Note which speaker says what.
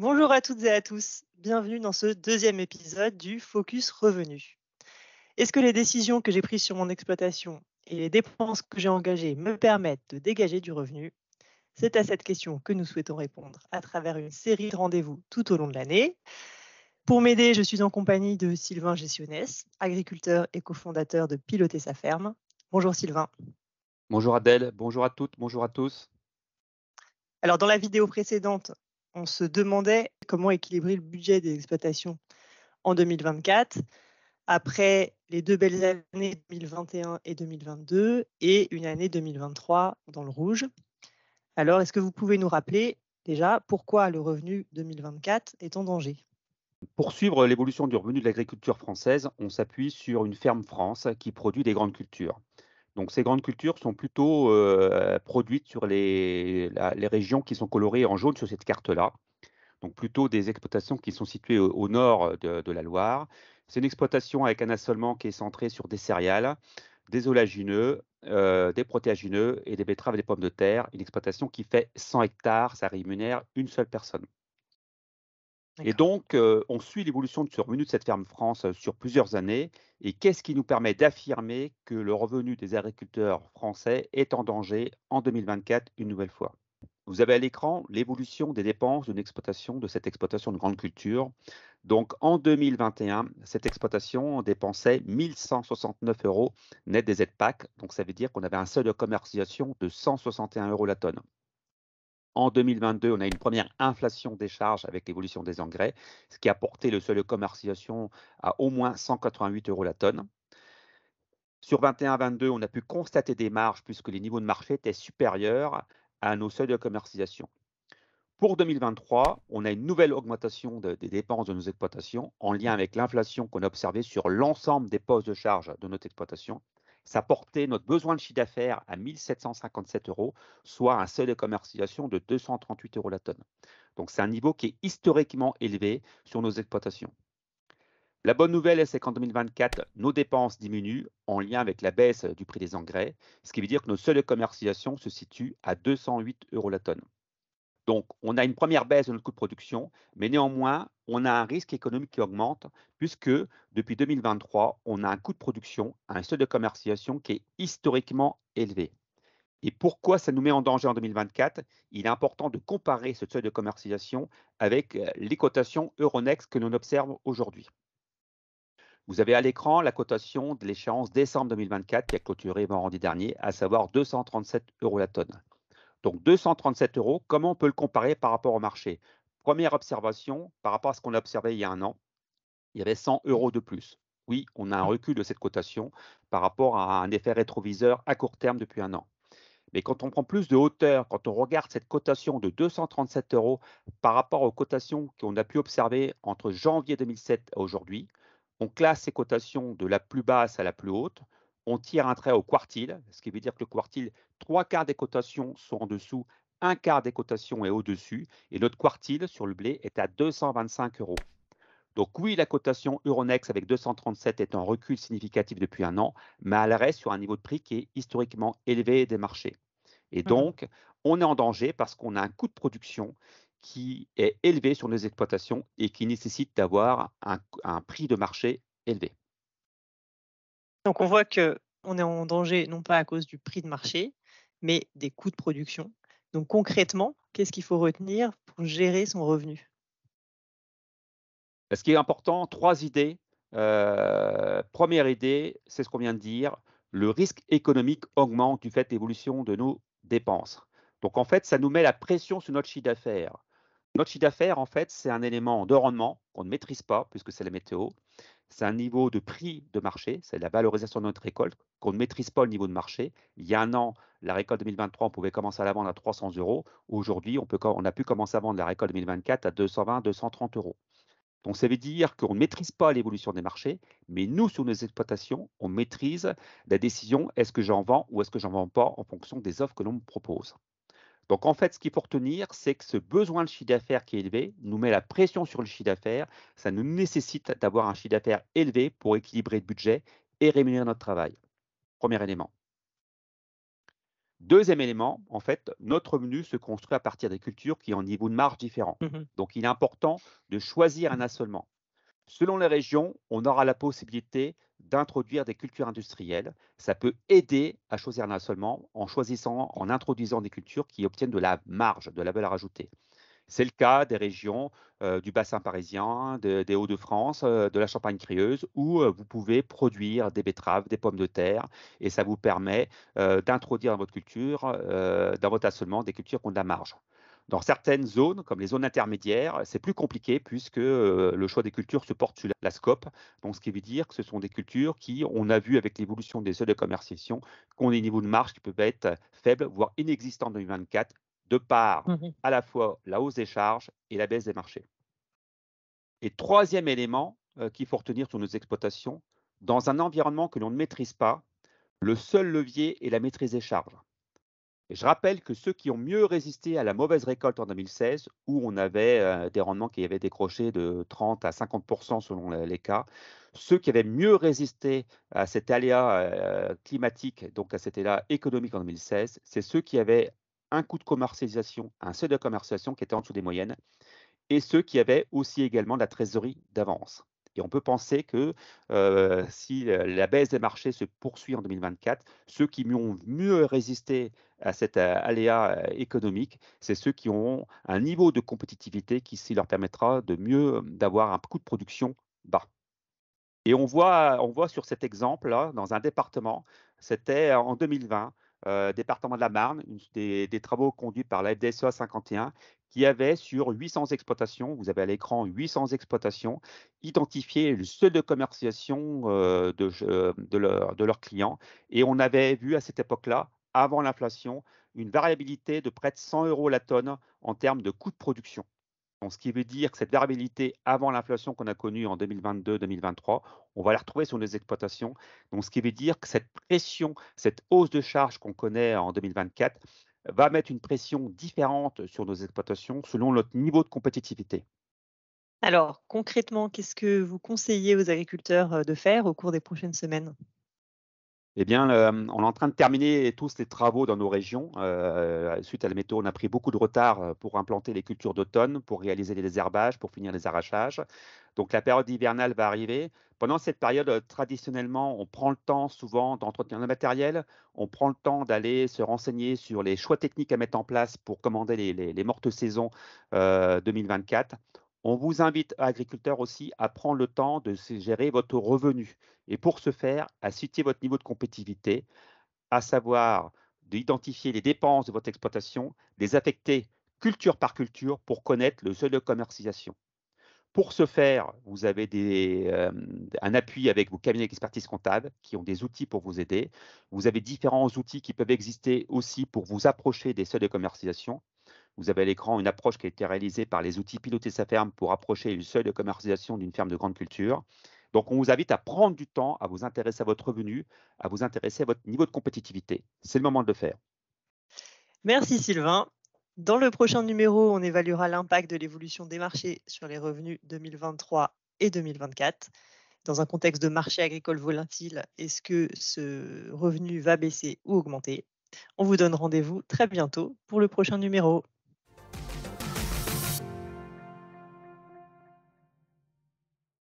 Speaker 1: Bonjour à toutes et à tous, bienvenue dans ce deuxième épisode du Focus Revenu. Est-ce que les décisions que j'ai prises sur mon exploitation et les dépenses que j'ai engagées me permettent de dégager du revenu C'est à cette question que nous souhaitons répondre à travers une série de rendez-vous tout au long de l'année. Pour m'aider, je suis en compagnie de Sylvain Gessiones, agriculteur et cofondateur de Piloter sa ferme. Bonjour Sylvain. Bonjour Adèle, bonjour à toutes, bonjour à tous. Alors dans la vidéo précédente, on se demandait comment équilibrer le budget des exploitations en 2024, après les deux belles années 2021 et 2022 et une année 2023 dans le rouge. Alors, est-ce que vous pouvez nous rappeler déjà pourquoi le revenu 2024 est en danger
Speaker 2: pour suivre l'évolution du revenu de l'agriculture française, on s'appuie sur une ferme France qui produit des grandes cultures. Donc ces grandes cultures sont plutôt produites sur les, régions qui sont colorées en jaune sur cette carte-là. Donc plutôt des exploitations qui sont situées au, nord de, la Loire. C'est une exploitation avec un assolement qui est centré sur des céréales, des olagineux, des protéagineux et des betteraves et des pommes de terre. Une exploitation qui fait 100 hectares, ça rémunère une seule personne. Et donc, euh, on suit l'évolution de revenu de cette ferme France euh, sur plusieurs années. Et qu'est-ce qui nous permet d'affirmer que le revenu des agriculteurs français est en danger en 2024 une nouvelle fois Vous avez à l'écran l'évolution des dépenses d'une exploitation, de cette exploitation de grande culture. Donc, en 2021, cette exploitation dépensait 1169 euros net des aides PAC. Donc, ça veut dire qu'on avait un seuil de commercialisation de 161 euros la tonne. En 2022, on a une première inflation des charges avec l'évolution des engrais, ce qui a porté le seuil de commercialisation à au moins 188 euros la tonne. Sur 21-22, on a pu constater des marges puisque les niveaux de marché étaient supérieurs à nos seuils de commercialisation. Pour 2023, on a une nouvelle augmentation des dépenses de nos exploitations en lien avec l'inflation qu'on a observée sur l'ensemble des postes de charges de notre exploitation ça portait notre besoin de chiffre d'affaires à 1757 euros, soit un seuil de commercialisation de 238 euros la tonne. Donc c'est un niveau qui est historiquement élevé sur nos exploitations. La bonne nouvelle, c'est qu'en 2024, nos dépenses diminuent en lien avec la baisse du prix des engrais, ce qui veut dire que nos seuils de commercialisation se situent à 208 euros la tonne. Donc, on a une première baisse de notre coût de production, mais néanmoins, on a un risque économique qui augmente, puisque depuis 2023, on a un coût de production, un seuil de commercialisation qui est historiquement élevé. Et pourquoi ça nous met en danger en 2024 Il est important de comparer ce seuil de commercialisation avec euh, les cotations Euronext que l'on observe aujourd'hui. Vous avez à l'écran la cotation de l'échéance décembre 2024 qui a clôturé vendredi dernier, à savoir 237 euros la tonne. Donc 237 euros, comment on peut le comparer par rapport au marché Première observation, par rapport à ce qu'on a observé il y a un an, il y avait 100 euros de plus. Oui, on a un mmh. recul de cette cotation par rapport à un effet rétroviseur à court terme depuis un an. Mais quand on prend plus de hauteur, quand on regarde cette cotation de 237 euros par rapport aux cotations qu'on a pu observer entre janvier 2007 et aujourd'hui, on classe ces cotations de la plus basse à la plus haute on tire un trait au quartile, ce qui veut dire que le quartile, trois quarts des cotations sont en dessous, un quart des cotations est au-dessus, et notre quartile sur le blé est à 225 euros. Donc oui, la cotation Euronext avec 237 est en recul significatif depuis un an, mais elle reste sur un niveau de prix qui est historiquement élevé des marchés. Et mmh donc, on est en danger parce qu'on a un coût de production qui est élevé sur nos exploitations et qui nécessite d'avoir un prix de marché élevé.
Speaker 1: Donc on voit que on est en danger non pas à cause du prix de marché, mais des coûts de production. Donc concrètement, qu'est-ce qu'il faut retenir pour gérer son revenu
Speaker 2: bah, Ce qui est important, trois idées. Euh, première idée, c'est ce qu'on vient de dire, le risque économique augmente du fait de l'évolution de nos dépenses. Donc en fait, ça nous met la pression sur notre chiffre d'affaires. Notre chiffre d'affaires, en fait, c'est un élément de rendement qu'on ne maîtrise pas puisque c'est la météo c'est un niveau de prix de marché, c'est la valorisation de notre récolte qu'on ne maîtrise pas le niveau de marché. Il y a un an, la récolte 2023, on pouvait commencer à la vendre à 300 euros. Aujourd'hui, on, a pu commencer à vendre la récolte 2024 à 220, 230 euros. Donc, ça veut dire qu'on ne maîtrise pas l'évolution des marchés, mais nous, sur nos exploitations, on maîtrise la décision est-ce que j'en vends ou est-ce que j'en vends pas en fonction des offres que l'on me propose. Donc en fait, ce qu'il faut retenir, c'est que ce besoin de chiffre d'affaires qui est élevé nous met la pression sur le chiffre d'affaires. Ça nous nécessite d'avoir un chiffre d'affaires élevé pour équilibrer le budget et rémunérer notre travail. Premier élément. Deuxième élément, en fait, notre revenu se construit à partir des cultures qui ont un niveau de marge différent. Mmh Donc, il est important de choisir un assolement. Selon les régions, on aura la possibilité d'introduire des cultures industrielles. Ça peut aider à choisir un assolement en choisissant, en introduisant des cultures qui obtiennent de la marge, de la valeur ajoutée. C'est le cas des régions euh, du bassin parisien, des Hauts-de-France, euh, de la Champagne crieuse, où euh, vous pouvez produire des betteraves, des pommes de terre, et ça vous permet d'introduire dans votre culture, dans votre assolement, des cultures qui ont de la marge. Dans certaines zones, comme les zones intermédiaires, c'est plus compliqué puisque le choix des cultures se porte sur la scope. Donc, ce qui veut dire que ce sont des cultures qui, on a vu avec l'évolution des seuils de commercialisation, qu'on des niveaux de marge qui peuvent être faibles, voire inexistants en 2024, de par mmh à la fois la hausse des charges et la baisse des marchés. Et troisième élément qu'il faut retenir sur nos exploitations, dans un environnement que l'on ne maîtrise pas, le seul levier est la maîtrise des charges je rappelle que ceux qui ont mieux résisté à la mauvaise récolte en 2016, où on avait euh, des rendements qui avaient décroché de 30 à 50 selon les cas, ceux qui avaient mieux résisté à cet aléa euh, climatique, donc à cet aléa économique en 2016, c'est ceux qui avaient un coût de commercialisation, un seuil de commercialisation qui était en dessous des moyennes, et ceux qui avaient aussi également la trésorerie d'avance. Et on peut penser que si la baisse des marchés se poursuit en 2024, ceux qui ont mieux résisté à cet aléa économique, c'est ceux qui ont un niveau de compétitivité qui leur permettra de mieux d'avoir un coût de production bas. Et on voit, on voit sur cet exemple dans un département, c'était en 2020, euh, département de la Marne, des, travaux conduits par la FDSEA 51, qui avait sur 800 exploitations, vous avez à l'écran 800 exploitations, identifié le seuil de commercialisation euh, de, euh, de leurs clients. Et on avait vu à cette époque-là, avant l'inflation, une variabilité de près de 100 euros la tonne en termes de coût de production ce qui veut dire que cette variabilité avant l'inflation qu'on a connue en 2022-2023, on va la retrouver sur nos exploitations. Donc, ce qui veut dire que cette pression, cette hausse de charge qu'on connaît en 2024, va mettre une pression différente sur nos exploitations selon notre niveau de compétitivité.
Speaker 1: Alors, concrètement, qu'est-ce que vous conseillez aux agriculteurs euh, de faire au cours des prochaines semaines
Speaker 2: eh bien, euh, on est en train de terminer tous les travaux dans nos régions. Euh, suite à la météo, on a pris beaucoup de retard euh, pour implanter les cultures d'automne, pour réaliser les désherbages, pour finir les arrachages. Donc, la période hivernale va arriver. Pendant cette période, traditionnellement, on prend le temps souvent d'entretenir le matériel, on prend le temps d'aller se renseigner sur les choix techniques à mettre en place pour commander les, mortes saisons 2024 on vous invite, agriculteurs aussi, à prendre le temps de gérer votre revenu. Et pour ce faire, à situer votre niveau de compétitivité, à savoir d'identifier les dépenses de votre exploitation, les affecter culture par culture pour connaître le seuil de commercialisation. Pour ce faire, vous avez euh, un appui avec vos cabinets d'expertise comptable qui ont des outils pour vous aider. Vous avez différents outils qui peuvent exister aussi pour vous approcher des seuils de commercialisation. Vous avez à l'écran une approche qui a été réalisée par les outils pilotés sa ferme pour approcher le seuil de commercialisation d'une ferme de grande culture. Donc, on vous invite à prendre du temps, à vous intéresser à votre revenu, à vous intéresser à votre niveau de compétitivité. C'est le moment de le faire.
Speaker 1: Merci Sylvain. Dans le prochain numéro, on évaluera l'impact de l'évolution des marchés sur les revenus 2023 et 2024. Dans un contexte de marché agricole volatile, est-ce que ce revenu va baisser ou augmenter On vous donne rendez-vous très bientôt pour le prochain numéro.